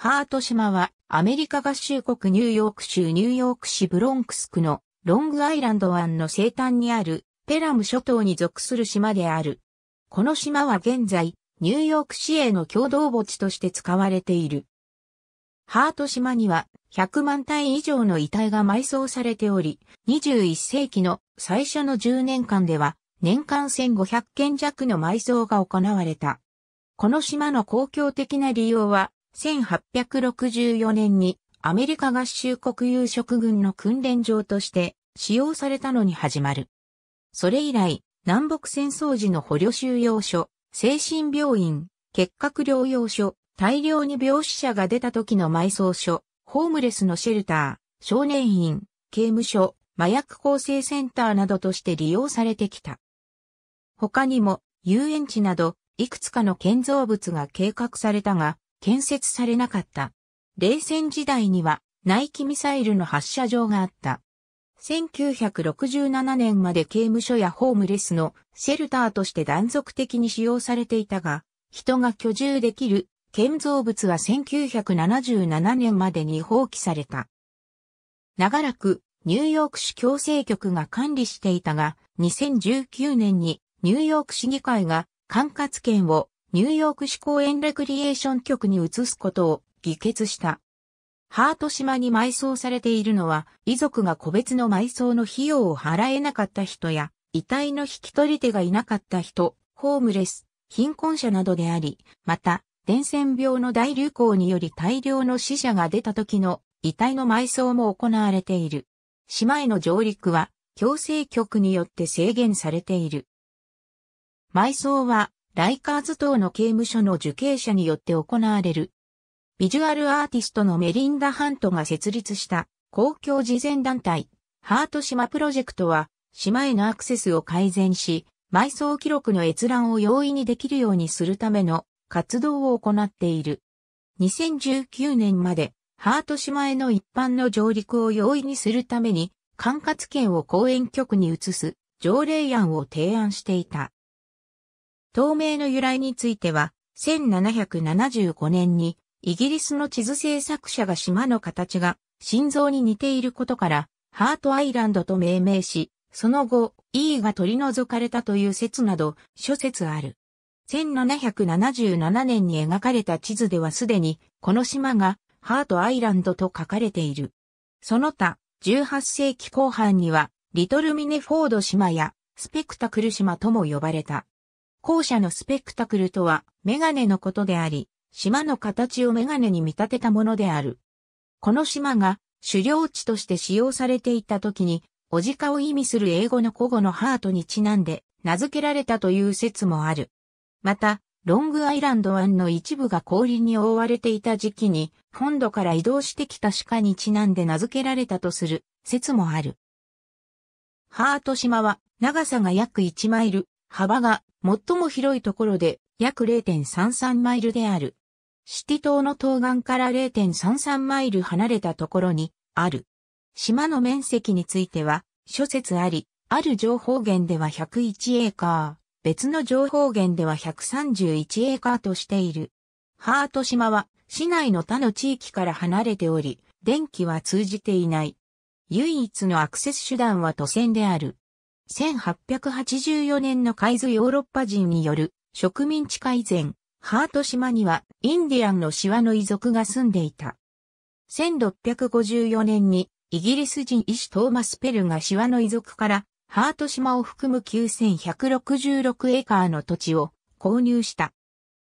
ハート島はアメリカ合衆国ニューヨーク州ニューヨーク市ブロンクス区のロングアイランド湾の西端にあるペラム諸島に属する島である。この島は現在ニューヨーク市営の共同墓地として使われている。ハート島には100万体以上の遺体が埋葬されており、21世紀の最初の10年間では年間1500件弱の埋葬が行われた。この島の公共的な利用は1864年にアメリカ合衆国有職軍の訓練場として使用されたのに始まる。それ以来、南北戦争時の捕虜収容所、精神病院、結核療養所、大量に病死者が出た時の埋葬所、ホームレスのシェルター、少年院、刑務所、麻薬構成センターなどとして利用されてきた。他にも遊園地などいくつかの建造物が計画されたが、建設されなかった。冷戦時代には内キミサイルの発射場があった。1967年まで刑務所やホームレスのシェルターとして断続的に使用されていたが、人が居住できる建造物は1977年までに放棄された。長らくニューヨーク市強制局が管理していたが、2019年にニューヨーク市議会が管轄権をニューヨーク市公園レクリエーション局に移すことを議決した。ハート島に埋葬されているのは、遺族が個別の埋葬の費用を払えなかった人や、遺体の引き取り手がいなかった人、ホームレス、貧困者などであり、また、伝染病の大流行により大量の死者が出た時の遺体の埋葬も行われている。島への上陸は、強制局によって制限されている。埋葬は、ライカーズ等の刑務所の受刑者によって行われる。ビジュアルアーティストのメリンダ・ハントが設立した公共慈善団体、ハート島プロジェクトは、島へのアクセスを改善し、埋葬記録の閲覧を容易にできるようにするための活動を行っている。2019年まで、ハート島への一般の上陸を容易にするために、管轄権を公園局に移す条例案を提案していた。透明の由来については、1775年にイギリスの地図制作者が島の形が心臓に似ていることから、ハートアイランドと命名し、その後、E が取り除かれたという説など諸説ある。1777年に描かれた地図ではすでに、この島がハートアイランドと書かれている。その他、18世紀後半には、リトルミネフォード島や、スペクタクル島とも呼ばれた。校舎のスペクタクルとは、メガネのことであり、島の形をメガネに見立てたものである。この島が狩猟地として使用されていた時に、おジカを意味する英語の古語のハートにちなんで名付けられたという説もある。また、ロングアイランド湾の一部が氷に覆われていた時期に、本土から移動してきた鹿にちなんで名付けられたとする説もある。ハート島は長さが約1マイル、幅が最も広いところで約0.33マイルである。シティ島の東岸から0.33マイル離れたところにある。島の面積については諸説あり、ある情報源では101エーカー、別の情報源では131エーカーとしている。ハート島は市内の他の地域から離れており、電気は通じていない。唯一のアクセス手段は都線である。1884年の海図ヨーロッパ人による植民地改善、ハート島にはインディアンのシワの遺族が住んでいた。1654年にイギリス人医師トーマス・ペルがシワの遺族からハート島を含む9166エーカーの土地を購入した。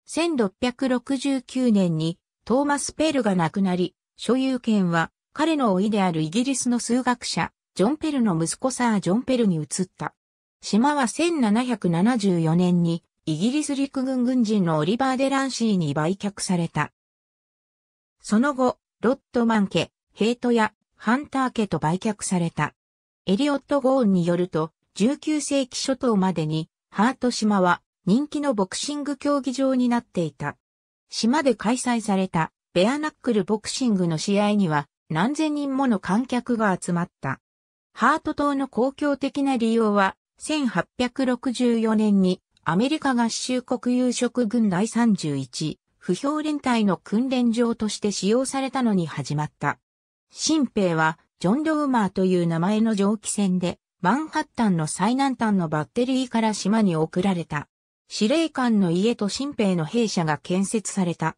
1669年にトーマス・ペルが亡くなり、所有権は彼の老いであるイギリスの数学者ジョン・ペルの息子サー・ジョン・ペルに移った。島は1774年にイギリス陸軍軍人のオリバー・デランシーに売却された。その後、ロットマン家、ヘイトやハンター家と売却された。エリオット・ゴーンによると、19世紀初頭までに、ハート島は人気のボクシング競技場になっていた。島で開催されたベアナックルボクシングの試合には何千人もの観客が集まった。ハート島の公共的な利用は、1864年にアメリカ合衆国有色軍第31不評連隊の訓練場として使用されたのに始まった。新兵はジョン・ローマーという名前の蒸気船でマンハッタンの最南端のバッテリーから島に送られた。司令官の家と新兵の兵舎が建設された。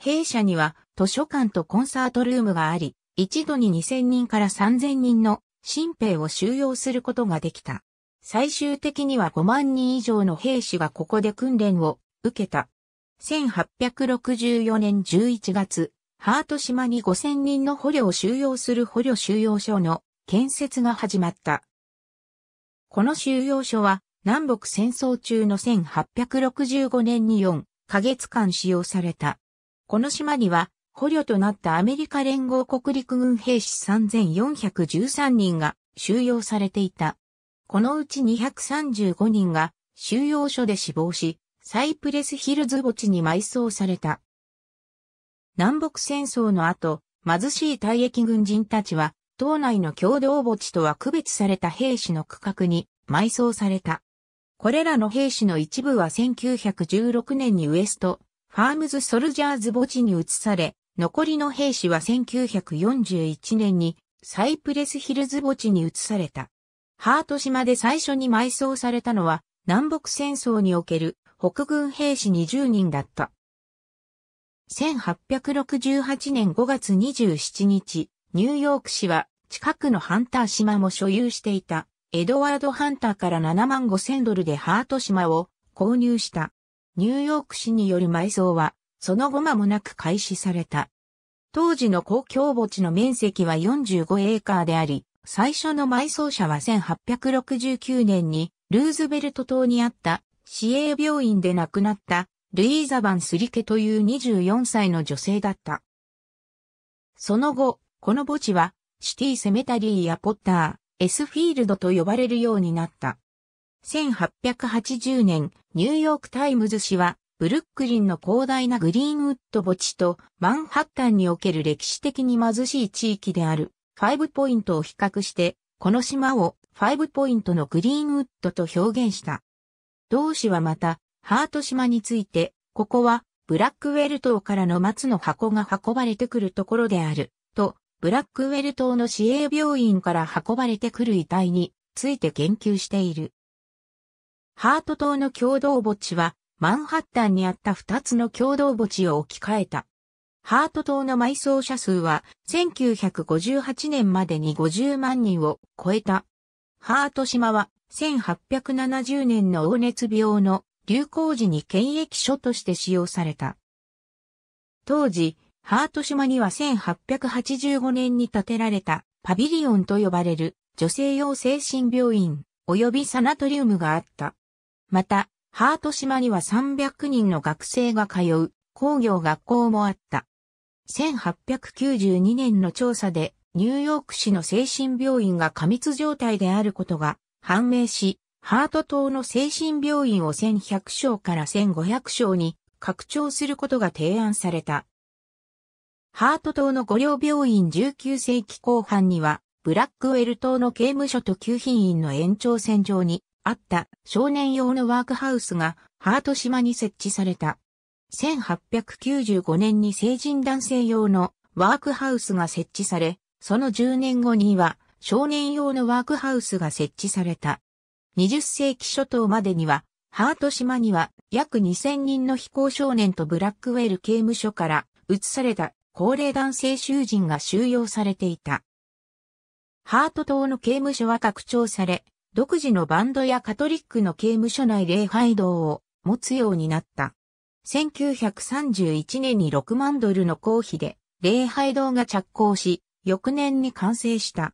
兵舎には図書館とコンサートルームがあり、一度に2000人から3000人の新兵を収容することができた。最終的には5万人以上の兵士がここで訓練を受けた。1864年11月、ハート島に5000人の捕虜を収容する捕虜収容所の建設が始まった。この収容所は南北戦争中の1865年に4ヶ月間使用された。この島には捕虜となったアメリカ連合国陸軍兵士3413人が収容されていた。このうち235人が収容所で死亡し、サイプレスヒルズ墓地に埋葬された。南北戦争の後、貧しい退役軍人たちは、島内の共同墓地とは区別された兵士の区画に埋葬された。これらの兵士の一部は1916年にウエスト、ファームズ・ソルジャーズ墓地に移され、残りの兵士は1941年にサイプレスヒルズ墓地に移された。ハート島で最初に埋葬されたのは南北戦争における北軍兵士20人だった。1868年5月27日、ニューヨーク市は近くのハンター島も所有していたエドワード・ハンターから7万5千ドルでハート島を購入した。ニューヨーク市による埋葬はその後間もなく開始された。当時の公共墓地の面積は45エーカーであり、最初の埋葬者は1869年にルーズベルト島にあった市営病院で亡くなったルイーザ・バン・スリケという24歳の女性だった。その後、この墓地はシティ・セメタリーやポッター、エスフィールドと呼ばれるようになった。1880年、ニューヨーク・タイムズ氏はブルックリンの広大なグリーンウッド墓地とマンハッタンにおける歴史的に貧しい地域であるファイブポイントを比較して、この島をファイブポイントのグリーンウッドと表現した。同氏はまた、ハート島について、ここはブラックウェル島からの松の箱が運ばれてくるところである、と、ブラックウェル島の市営病院から運ばれてくる遺体について言及している。ハート島の共同墓地は、マンハッタンにあった2つの共同墓地を置き換えた。ハート島の埋葬者数は1958年までに50万人を超えた。ハート島は1870年の黄熱病の流行時に検疫所として使用された。当時、ハート島には1885年に建てられたパビリオンと呼ばれる女性用精神病院及びサナトリウムがあった。また、ハート島には300人の学生が通う工業学校もあった。1892年の調査で、ニューヨーク市の精神病院が過密状態であることが判明し、ハート島の精神病院を1100床から1500床に拡張することが提案された。ハート島の五両病院19世紀後半には、ブラックウェル島の刑務所と旧品院の延長線上に、あった少年用のワークハウスがハート島に設置された。1895年に成人男性用のワークハウスが設置され、その10年後には少年用のワークハウスが設置された。20世紀初頭までには、ハート島には約2000人の非行少年とブラックウェル刑務所から移された高齢男性囚人が収容されていた。ハート島の刑務所は拡張され、独自のバンドやカトリックの刑務所内礼拝堂を持つようになった。1931年に6万ドルの公費で礼拝堂が着工し、翌年に完成した。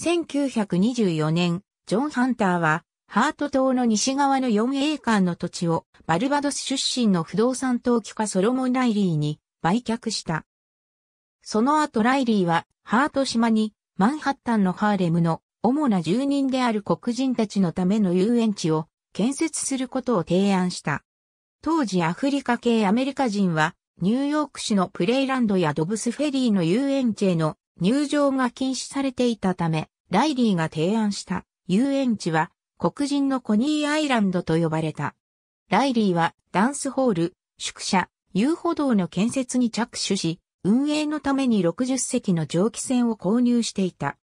1924年、ジョン・ハンターは、ハート島の西側の4エ館の土地を、バルバドス出身の不動産投機家ソロモン・ライリーに売却した。その後ライリーは、ハート島に、マンハッタンのハーレムの主な住人である黒人たちのための遊園地を建設することを提案した。当時アフリカ系アメリカ人はニューヨーク市のプレイランドやドブスフェリーの遊園地への入場が禁止されていたため、ライリーが提案した遊園地は黒人のコニーアイランドと呼ばれた。ライリーはダンスホール、宿舎、遊歩道の建設に着手し、運営のために60隻の蒸気船を購入していた。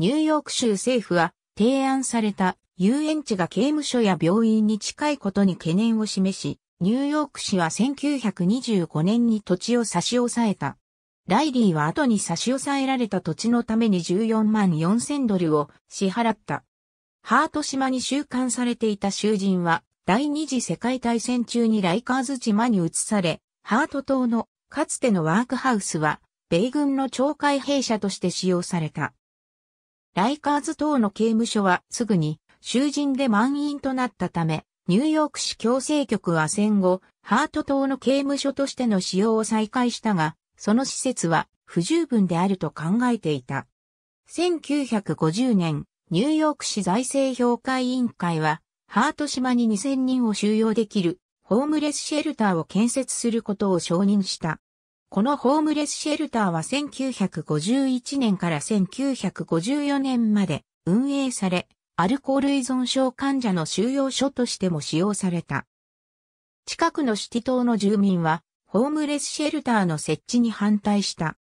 ニューヨーク州政府は提案された遊園地が刑務所や病院に近いことに懸念を示し、ニューヨーク市は1925年に土地を差し押さえた。ライリーは後に差し押さえられた土地のために14万4000ドルを支払った。ハート島に収監されていた囚人は、第二次世界大戦中にライカーズ島に移され、ハート島のかつてのワークハウスは、米軍の懲戒兵舎として使用された。ライカーズ等の刑務所はすぐに囚人で満員となったため、ニューヨーク市強制局は戦後、ハート島の刑務所としての使用を再開したが、その施設は不十分であると考えていた。1950年、ニューヨーク市財政評価委員会は、ハート島に2000人を収容できるホームレスシェルターを建設することを承認した。このホームレスシェルターは1951年から1954年まで運営され、アルコール依存症患者の収容所としても使用された。近くのシティ島の住民は、ホームレスシェルターの設置に反対した。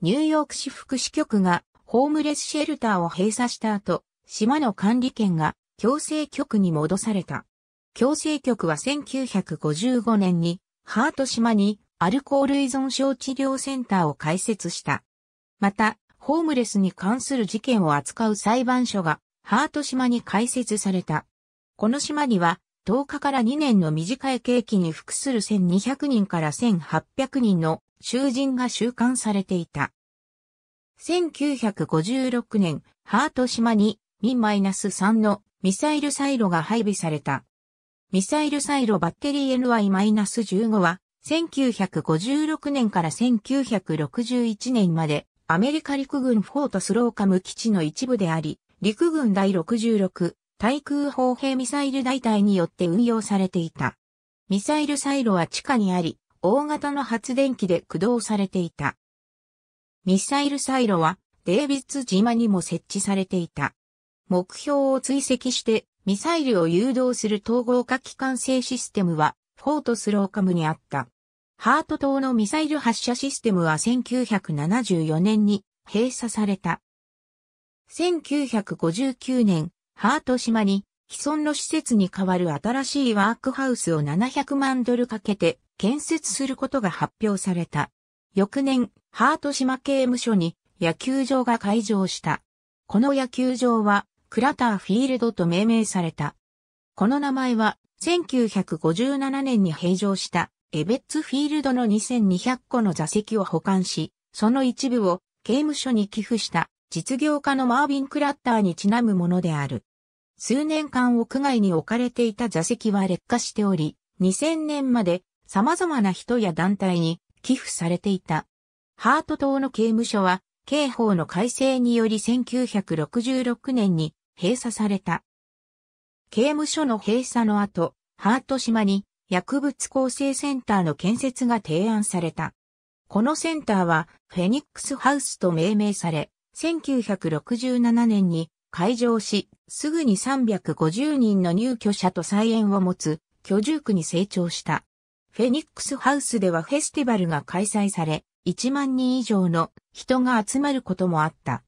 ニューヨーク市福祉局がホームレスシェルターを閉鎖した後、島の管理権が強制局に戻された。強制局は1955年にハート島にアルコール依存症治療センターを開設した。また、ホームレスに関する事件を扱う裁判所が、ハート島に開設された。この島には、10日から2年の短い刑期に服する1200人から1800人の囚人が収監されていた。1956年、ハート島にミンマイナス -3 のミサイルサイロが配備された。ミサイルサイロバッテリー NY-15 は1956年から1961年までアメリカ陸軍フォートスローカム基地の一部であり、陸軍第66対空砲兵ミサイル大隊によって運用されていた。ミサイルサイロは地下にあり、大型の発電機で駆動されていた。ミサイルサイロはデービッツ島にも設置されていた。目標を追跡してミサイルを誘導する統合化機関制システムはフォートスローカムにあった。ハート島のミサイル発射システムは1974年に閉鎖された。1959年、ハート島に既存の施設に代わる新しいワークハウスを700万ドルかけて建設することが発表された。翌年、ハート島刑務所に野球場が開場した。この野球場はクラターフィールドと命名された。この名前は1957年に閉場したエベッツフィールドの2200個の座席を保管し、その一部を刑務所に寄付した実業家のマービン・クラッターにちなむものである。数年間屋外に置かれていた座席は劣化しており、2000年まで様々な人や団体に寄付されていた。ハート島の刑務所は、刑法の改正により1966年に閉鎖された。刑務所の閉鎖の後、ハート島に薬物構成センターの建設が提案された。このセンターはフェニックスハウスと命名され、1967年に開場し、すぐに350人の入居者と再演を持つ居住区に成長した。フェニックスハウスではフェスティバルが開催され、1万人以上の人が集まることもあった。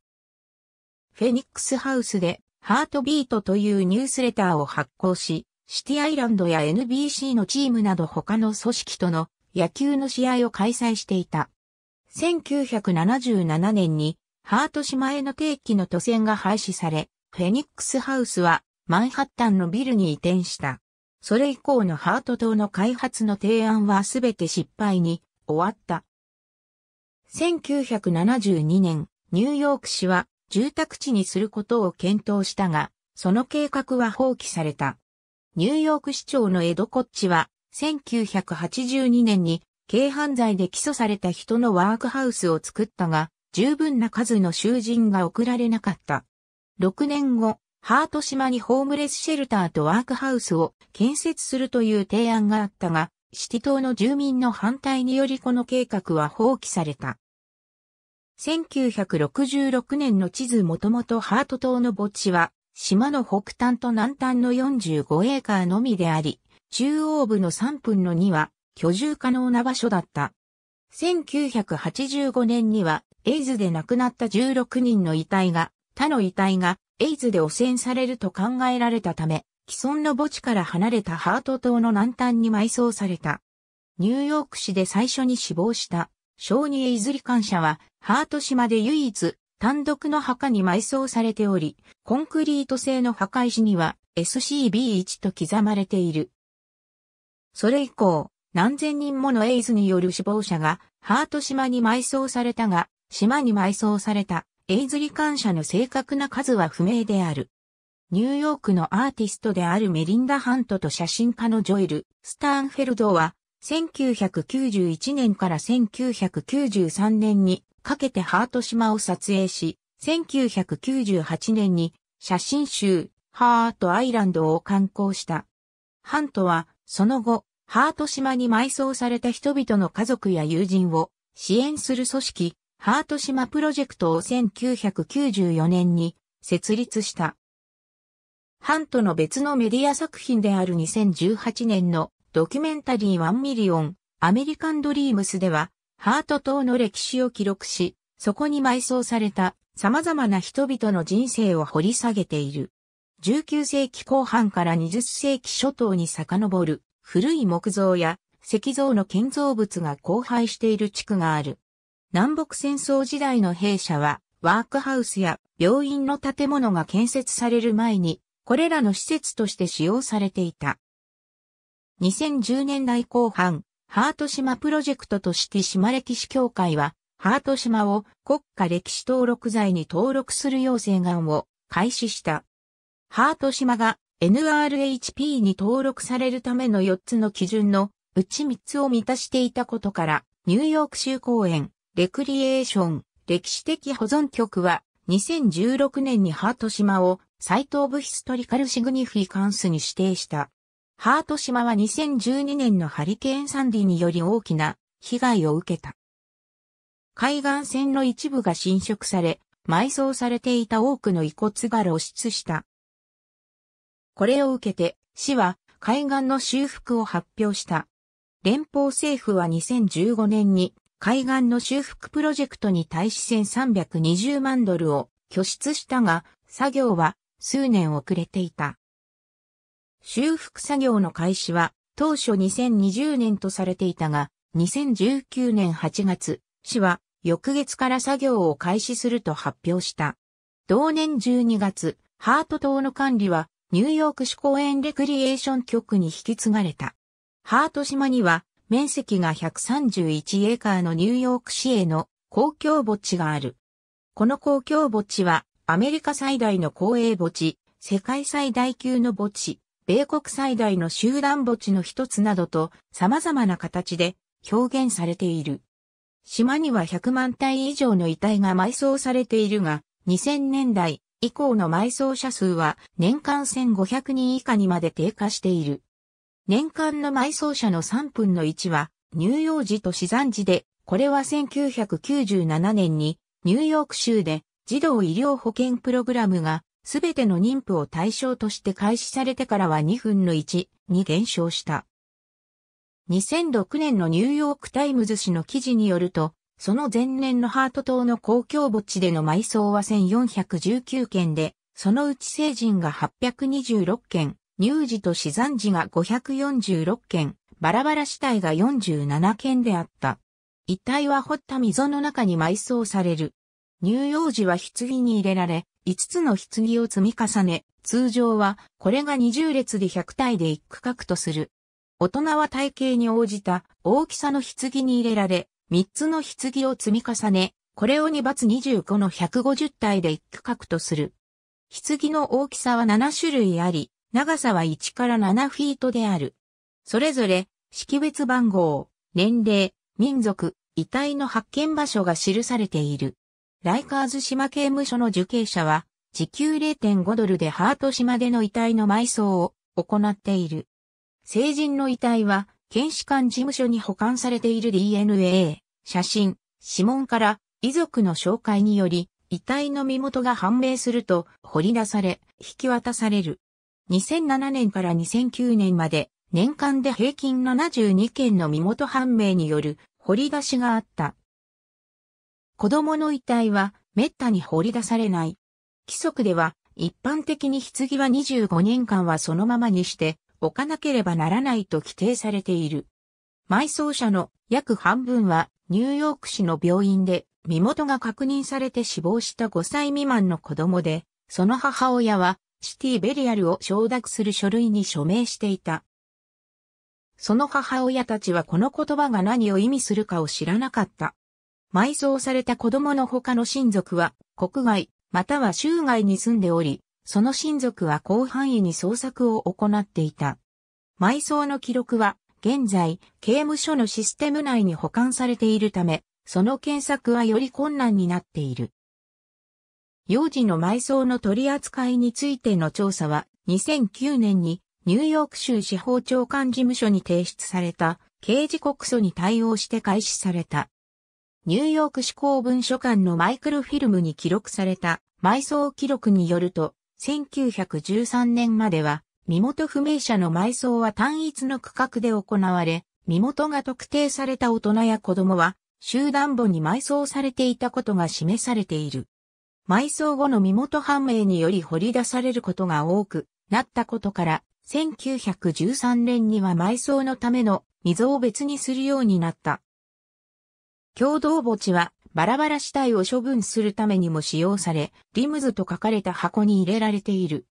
フェニックスハウスでハートビートというニュースレターを発行し、シティアイランドや NBC のチームなど他の組織との野球の試合を開催していた。1977年にハート島への定期の都線が廃止され、フェニックスハウスはマンハッタンのビルに移転した。それ以降のハート島の開発の提案はすべて失敗に終わった。1972年、ニューヨーク市は住宅地にすることを検討したが、その計画は放棄された。ニューヨーク市長のエド・コッチは、1982年に軽犯罪で起訴された人のワークハウスを作ったが、十分な数の囚人が送られなかった。6年後、ハート島にホームレスシェルターとワークハウスを建設するという提案があったが、シティ島の住民の反対によりこの計画は放棄された。1966年の地図もともとハート島の墓地は島の北端と南端の45エーカーのみであり、中央部の3分の2は居住可能な場所だった。1985年には、エイズで亡くなった16人の遺体が、他の遺体がエイズで汚染されると考えられたため、既存の墓地から離れたハート島の南端に埋葬された。ニューヨーク市で最初に死亡した、小児エイズ罹患者は、ハート島で唯一、単独の墓に埋葬されており、コンクリート製の墓石には SCB1 と刻まれている。それ以降、何千人ものエイズによる死亡者がハート島に埋葬されたが、島に埋葬されたエイズ罹患者の正確な数は不明である。ニューヨークのアーティストであるメリンダ・ハントと写真家のジョエル・スターンフェルドは、1991年から1993年にかけてハート島を撮影し、1998年に写真集ハートアイランドを観光した。ハントはその後、ハート島に埋葬された人々の家族や友人を支援する組織、ハート島プロジェクトを1994年に設立した。ハントの別のメディア作品である2018年のドキュメンタリー1ミリオンアメリカンドリームスではハート島の歴史を記録し、そこに埋葬された様々な人々の人生を掘り下げている。19世紀後半から20世紀初頭に遡る古い木造や石像の建造物が荒廃している地区がある。南北戦争時代の兵舎はワークハウスや病院の建物が建設される前にこれらの施設として使用されていた。2010年代後半、ハート島プロジェクトとして島歴史協会は、ハート島を国家歴史登録財に登録する要請願を開始した。ハート島が NRHP に登録されるための4つの基準のうち3つを満たしていたことから、ニューヨーク州公園、レクリエーション、歴史的保存局は、2016年にハート島を、サイト・オブ・ヒストリカル・シグニフィカンスに指定した。ハート島は2012年のハリケーンサンディにより大きな被害を受けた。海岸線の一部が侵食され、埋葬されていた多くの遺骨が露出した。これを受けて、市は海岸の修復を発表した。連邦政府は2015年に海岸の修復プロジェクトに対し1320万ドルを拠出したが、作業は数年遅れていた。修復作業の開始は当初2020年とされていたが、2019年8月、市は翌月から作業を開始すると発表した。同年12月、ハート島の管理はニューヨーク市公園レクリエーション局に引き継がれた。ハート島には面積が131エーカーのニューヨーク市への公共墓地がある。この公共墓地はアメリカ最大の公営墓地、世界最大級の墓地、米国最大の集団墓地の一つなどと様々な形で表現されている。島には100万体以上の遺体が埋葬されているが、2000年代以降の埋葬者数は年間1500人以下にまで低下している。年間の埋葬者の3分の1は乳幼児と死産児で、これは1997年にニューヨーク州で児童医療保険プログラムがすべての妊婦を対象として開始されてからは2分の1に減少した。2006年のニューヨークタイムズ紙の記事によると、その前年のハート島の公共墓地での埋葬は1419件で、そのうち成人が826件、乳児と死産児が546件、バラバラ死体が47件であった。遺体は掘った溝の中に埋葬される。乳幼児は棺に入れられ、5つの棺を積み重ね、通常はこれが20列で100体で一区画とする。大人は体型に応じた大きさの棺に入れられ、3つの棺を積み重ね、これを2罰25の150体で一区画とする。棺の大きさは7種類あり、長さは1から7フィートである。それぞれ、識別番号、年齢、民族、遺体の発見場所が記されている。ライカーズ島刑務所の受刑者は、時給0.5ドルでハート島での遺体の埋葬を行っている。成人の遺体は、検視官事務所に保管されている DNA、写真、指紋から遺族の紹介により、遺体の身元が判明すると掘り出され、引き渡される。2007年から2009年まで年間で平均72件の身元判明による掘り出しがあった。子供の遺体は滅多に掘り出されない。規則では、一般的に棺は25年間はそのままにして置かなければならないと規定されている。埋葬者の約半分はニューヨーク市の病院で身元が確認されて死亡した5歳未満の子供で、その母親はシティベリアルを承諾する書類に署名していた。その母親たちはこの言葉が何を意味するかを知らなかった。埋葬された子供の他の親族は国外または州外に住んでおり、その親族は広範囲に捜索を行っていた。埋葬の記録は現在刑務所のシステム内に保管されているため、その検索はより困難になっている。幼児の埋葬の取り扱いについての調査は2009年にニューヨーク州司法長官事務所に提出された刑事告訴に対応して開始された。ニューヨーク市公文書館のマイクロフィルムに記録された埋葬記録によると、1913年までは、身元不明者の埋葬は単一の区画で行われ、身元が特定された大人や子供は、集団墓に埋葬されていたことが示されている。埋葬後の身元判明により掘り出されることが多くなったことから、1913年には埋葬のための溝を別にするようになった。共同墓地はバラバラ死体を処分するためにも使用され、リムズと書かれた箱に入れられている。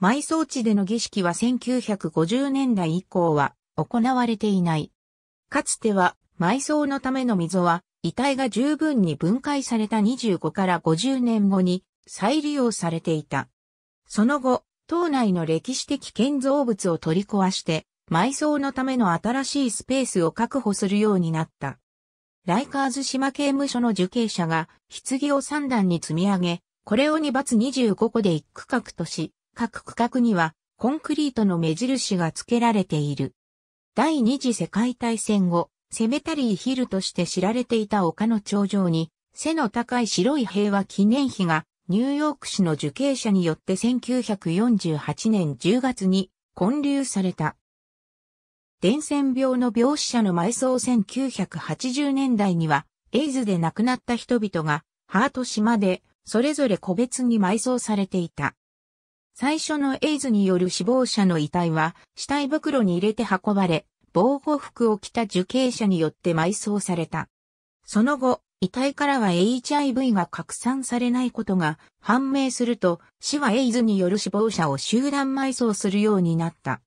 埋葬地での儀式は1950年代以降は行われていない。かつては埋葬のための溝は遺体が十分に分解された25から50年後に再利用されていた。その後、島内の歴史的建造物を取り壊して埋葬のための新しいスペースを確保するようになった。ライカーズ島刑務所の受刑者が、棺を3段に積み上げ、これを2罰25個で1区画とし、各区画には、コンクリートの目印が付けられている。第二次世界大戦後、セメタリーヒルとして知られていた丘の頂上に、背の高い白い平和記念碑が、ニューヨーク市の受刑者によって1948年10月に建立された。伝染病の病死者の埋葬1980年代には、エイズで亡くなった人々が、ハート島で、それぞれ個別に埋葬されていた。最初のエイズによる死亡者の遺体は、死体袋に入れて運ばれ、防護服を着た受刑者によって埋葬された。その後、遺体からは HIV が拡散されないことが判明すると、死はエイズによる死亡者を集団埋葬するようになった。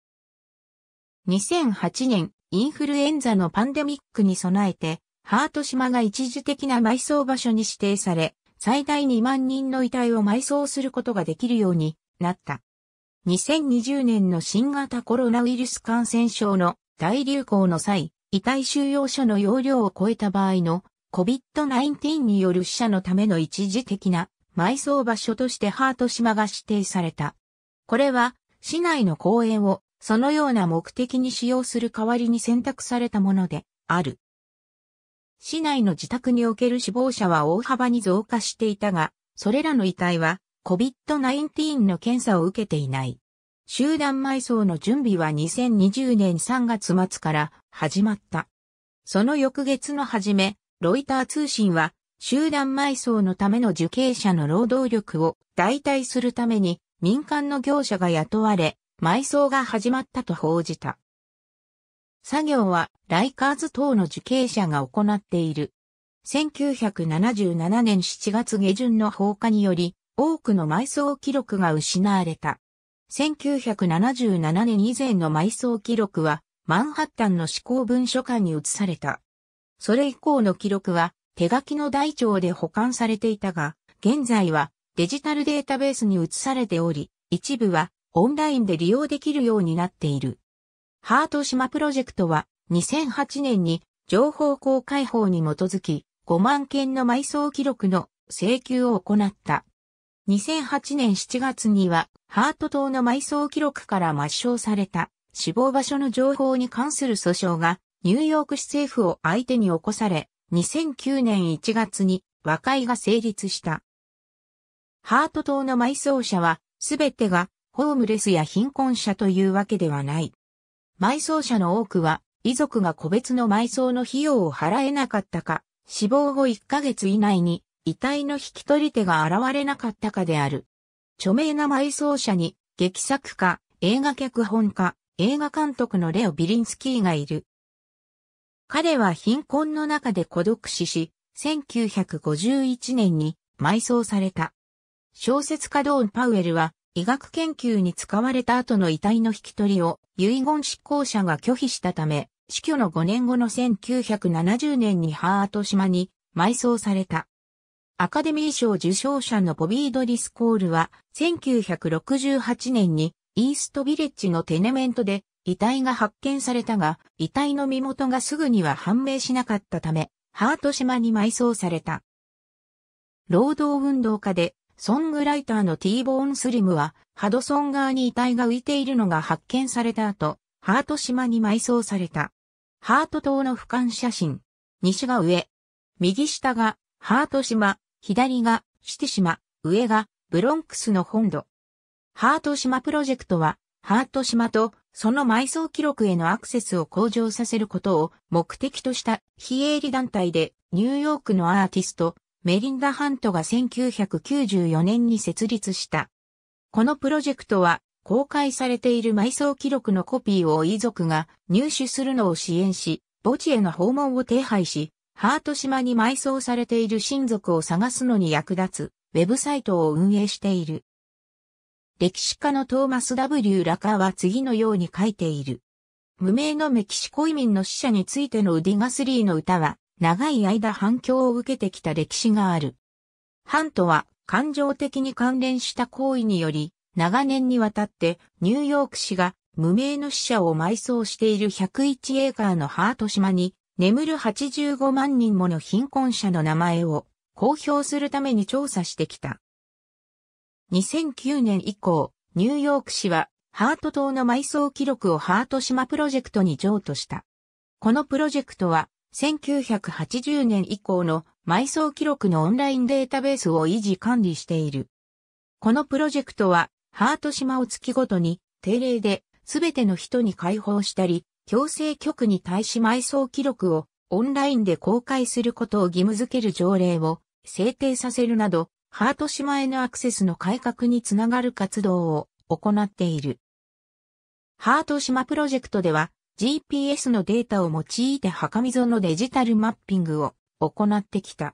2008年、インフルエンザのパンデミックに備えて、ハート島が一時的な埋葬場所に指定され、最大2万人の遺体を埋葬することができるようになった。2020年の新型コロナウイルス感染症の大流行の際、遺体収容所の容量を超えた場合の COVID-19 による死者のための一時的な埋葬場所としてハート島が指定された。これは市内の公園をそのような目的に使用する代わりに選択されたものである。市内の自宅における死亡者は大幅に増加していたが、それらの遺体は COVID-19 の検査を受けていない。集団埋葬の準備は2020年3月末から始まった。その翌月の初め、ロイター通信は集団埋葬のための受刑者の労働力を代替するために民間の業者が雇われ、埋葬が始まったと報じた。作業はライカーズ等の受刑者が行っている。1977年7月下旬の放火により、多くの埋葬記録が失われた。1977年以前の埋葬記録は、マンハッタンの思考文書館に移された。それ以降の記録は、手書きの台帳で保管されていたが、現在はデジタルデータベースに移されており、一部はオンラインで利用できるようになっている。ハート島プロジェクトは2008年に情報公開法に基づき5万件の埋葬記録の請求を行った。2008年7月にはハート島の埋葬記録から抹消された死亡場所の情報に関する訴訟がニューヨーク市政府を相手に起こされ2009年1月に和解が成立した。ハート島の埋葬者はすべてがホームレスや貧困者というわけではない。埋葬者の多くは、遺族が個別の埋葬の費用を払えなかったか、死亡後1ヶ月以内に遺体の引き取り手が現れなかったかである。著名な埋葬者に、劇作家、映画脚本家、映画監督のレオ・ビリンスキーがいる。彼は貧困の中で孤独死し、1951年に埋葬された。小説家ドーン・パウエルは医学研究に使われた後の遺体の引き取りを遺言執行者が拒否したため、死去の5年後の1970年にハート島に埋葬された。アカデミー賞受賞者のボビー・ドリスコールは、1968年にイーストビレッジのテネメントで遺体が発見されたが、遺体の身元がすぐには判明しなかったため、ハート島に埋葬された。労働運動家でソングライターのティーボーン・スリムは、ハドソン側に遺体が浮いているのが発見された後、ハート島に埋葬された。ハート島の俯瞰写真。西が上。右下が、ハート島、左が、シティ島、上が、ブロンクスの本土。ハート島プロジェクトは、ハート島とその埋葬記録へのアクセスを向上させることを目的とした非営利団体でニューヨークのアーティスト、メリンダ・ハントが1994年に設立した。このプロジェクトは、公開されている埋葬記録のコピーを遺族が入手するのを支援し、墓地への訪問を手配し、ハート島に埋葬されている親族を探すのに役立つ、ウェブサイトを運営している。歴史家のトーマス W. ラカは次のように書いている。無名のメキシコ移民の死者についてのウディガスリーの歌は、長い間反響を受けてきた歴史がある。反とは感情的に関連した行為により、長年にわたってニューヨーク市が無名の死者を埋葬している101エーカーのハート島に眠る85万人もの貧困者の名前を公表するために調査してきた。2009年以降、ニューヨーク市はハート島の埋葬記録をハート島プロジェクトに譲渡した。このプロジェクトは1980年以降の埋葬記録のオンラインデータベースを維持管理している。このプロジェクトは、ハート島を月ごとに、定例で、すべての人に開放したり、強制局に対し埋葬記録をオンラインで公開することを義務付ける条例を制定させるなど、ハート島へのアクセスの改革につながる活動を行っている。ハート島プロジェクトでは、GPS のデータを用いて墓溝のデジタルマッピングを行ってきた。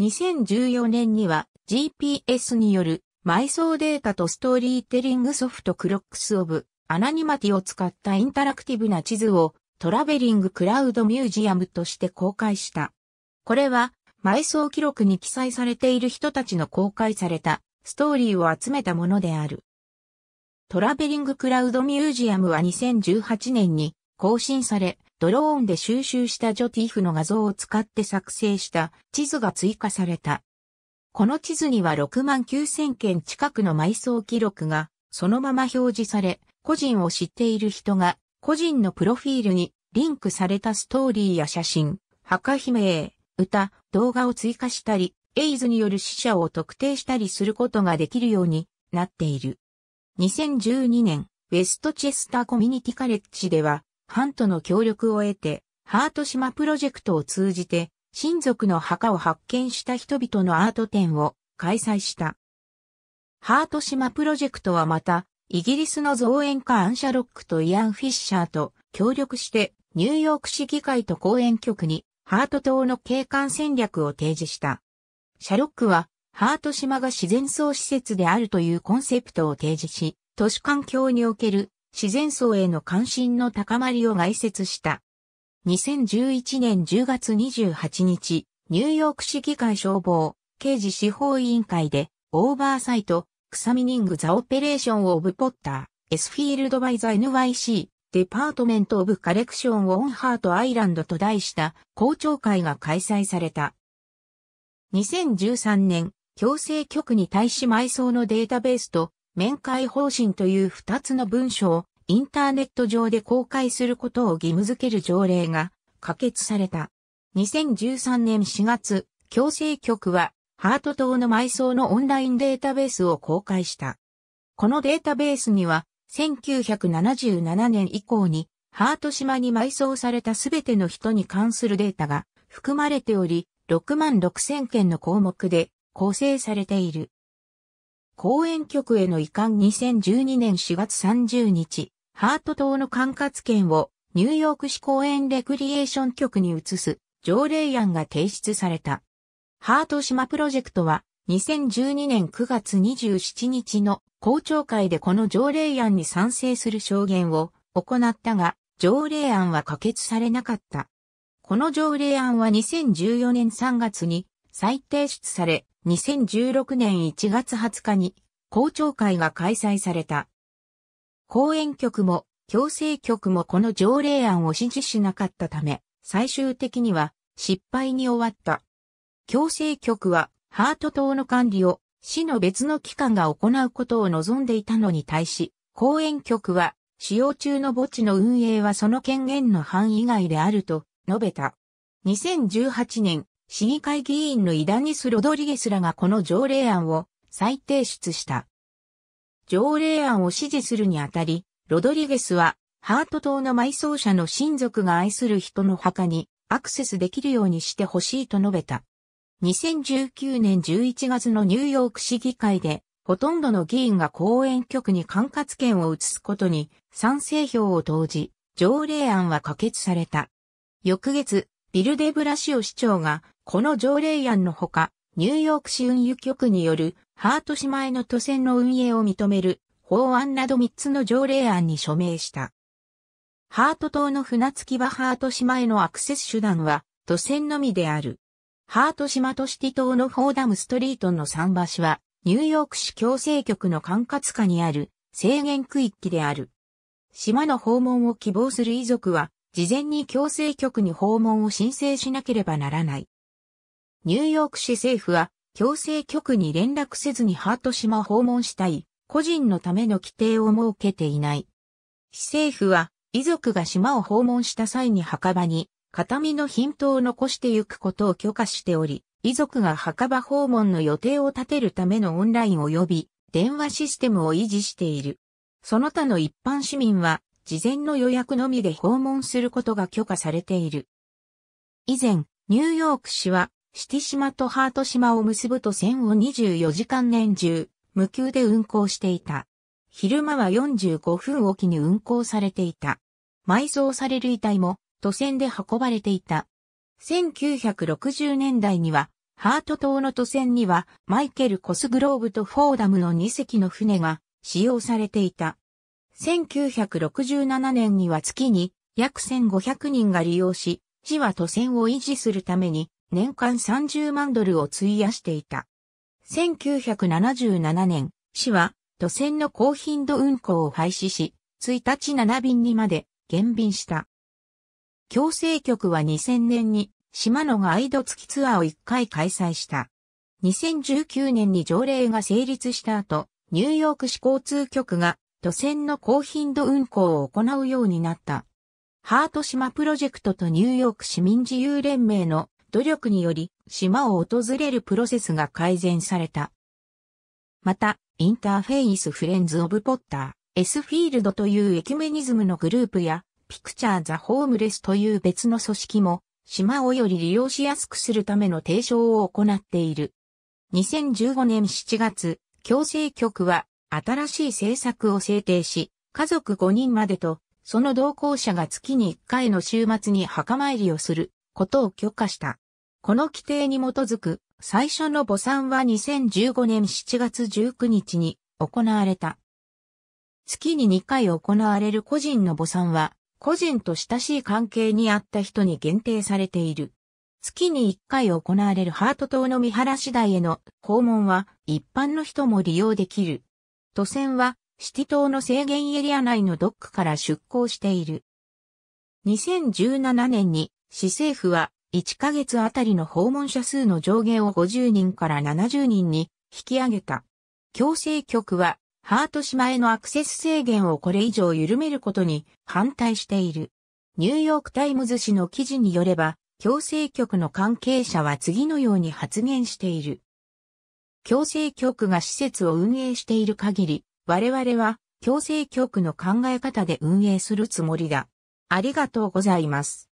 2014年には GPS による埋葬データとストーリーテリングソフトクロックスオブアナニマティを使ったインタラクティブな地図をトラベリングクラウドミュージアムとして公開した。これは埋葬記録に記載されている人たちの公開されたストーリーを集めたものである。トラベリングクラウドミュージアムは2018年に更新され、ドローンで収集したジョティフの画像を使って作成した地図が追加された。この地図には6万9000件近くの埋葬記録がそのまま表示され、個人を知っている人が個人のプロフィールにリンクされたストーリーや写真、墓悲鳴、歌、動画を追加したり、エイズによる死者を特定したりすることができるようになっている。2012年、ウェストチェスターコミュニティカレッジでは、ハントの協力を得て、ハート島プロジェクトを通じて、親族の墓を発見した人々のアート展を開催した。ハート島プロジェクトはまた、イギリスの造園家アンシャロックとイアン・フィッシャーと協力して、ニューヨーク市議会と公園局に、ハート島の景観戦略を提示した。シャロックは、ハート島が自然層施設であるというコンセプトを提示し、都市環境における自然層への関心の高まりを外説した。2011年10月28日、ニューヨーク市議会消防、刑事司法委員会で、オーバーサイト、クサミニング・ザ・オペレーション・オブ・ポッター、エスフィールド・バイ・ザ・ NYC、デパートメント・オブ・カレクション・オン・ハート・アイランドと題した公聴会が開催された。2013年、強制局に対し埋葬のデータベースと面会方針という2つの文書をインターネット上で公開することを義務づける条例が可決された。2013年4月、強制局はハート島の埋葬のオンラインデータベースを公開した。このデータベースには1977年以降にハート島に埋葬されたすべての人に関するデータが含まれており、6万6 0件の項目で構成されている。公園局への移管2012年4月30日、ハート島の管轄権をニューヨーク市公園レクリエーション局に移す条例案が提出された。ハート島プロジェクトは2012年9月27日の公聴会でこの条例案に賛成する証言を行ったが、条例案は可決されなかった。この条例案は2014年3月に再提出され、2016年1月20日に校長会が開催された。公演局も強制局もこの条例案を支持しなかったため、最終的には失敗に終わった。強制局はハート島の管理を市の別の機関が行うことを望んでいたのに対し、公園局は使用中の墓地の運営はその権限の範囲外であると述べた。2018年市議会議員のイダニス・ロドリゲスらがこの条例案を再提出した。条例案を支持するにあたり、ロドリゲスは、ハート島の埋葬者の親族が愛する人の墓にアクセスできるようにしてほしいと述べた。2019年11月のニューヨーク市議会で、ほとんどの議員が公園局に管轄権を移すことに賛成票を投じ、条例案は可決された。翌月、ビルデブラシオ市長がこの条例案のほか、ニューヨーク市運輸局によるハート市前の都線の運営を認める法案など3つの条例案に署名した。ハート島の船着き場ハート島へのアクセス手段は都線のみである。ハート島とシティ島のフォーダムストリートの桟橋はニューヨーク市強制局の管轄下にある制限区域である。島の訪問を希望する遺族は事前に強制局に訪問を申請しなければならない。ニューヨーク市政府は、強制局に連絡せずにハート島訪問したい、個人のための規定を設けていない。市政府は、遺族が島を訪問した際に墓場に、形見の品等を残してゆくことを許可しており、遺族が墓場訪問の予定を立てるためのオンライン及び電話システムを維持している。その他の一般市民は、事前の予約のみで訪問することが許可されている。以前、ニューヨーク市はシティ島とハート島を結ぶと線を24時間年中、無給で運行していた。昼間は45分おきに運行されていた。埋葬される遺体も、都線で運ばれていた。1960年代には、ハート島の都線には、マイケル・コスグローブとフォーダムの2隻の船が使用されていた。1967年には月に約1500人が利用し、市は都線を維持するために年間30万ドルを費やしていた。1977年、市は、都線の高頻度運行を廃止し、1日7便にまで減便した。強制局は2000年に、島野ガイド付きツアーを1回開催した。2019年に条例が成立した後、ニューヨーク市交通局が都線の高頻度運行を行うようになった。ハート島プロジェクトとニューヨーク市民自由連盟の努力により島を訪れるプロセスが改善された。また、インターフェイスフレンズ・オブ・ポッター、S・ フィールドというエキュメニズムのグループや、ピクチャー・ザ・ホームレスという別の組織も、島をより利用しやすくするための提唱を行っている。2015年7月、強制局は新しい政策を制定し、家族5人までと、その同行者が月に1回の週末に墓参りをすることを許可した。この規定に基づく最初の母産は2015年7月19日に行われた。月に2回行われる個人の母産は、個人と親しい関係にあった人に限定されている。月に1回行われるハート島の見晴らし台への訪問は一般の人も利用できる。都線はシティ島の制限エリア内のドックから出港している。2017年に市政府は1ヶ月あたりの訪問者数の上限を50人から70人に引き上げた。強制局はハート島へのアクセス制限をこれ以上緩めることに反対している。ニューヨークタイムズ紙の記事によれば、強制局の関係者は次のように発言している。強制局が施設を運営している限り、我々は強制局の考え方で運営するつもりだ。ありがとうございます。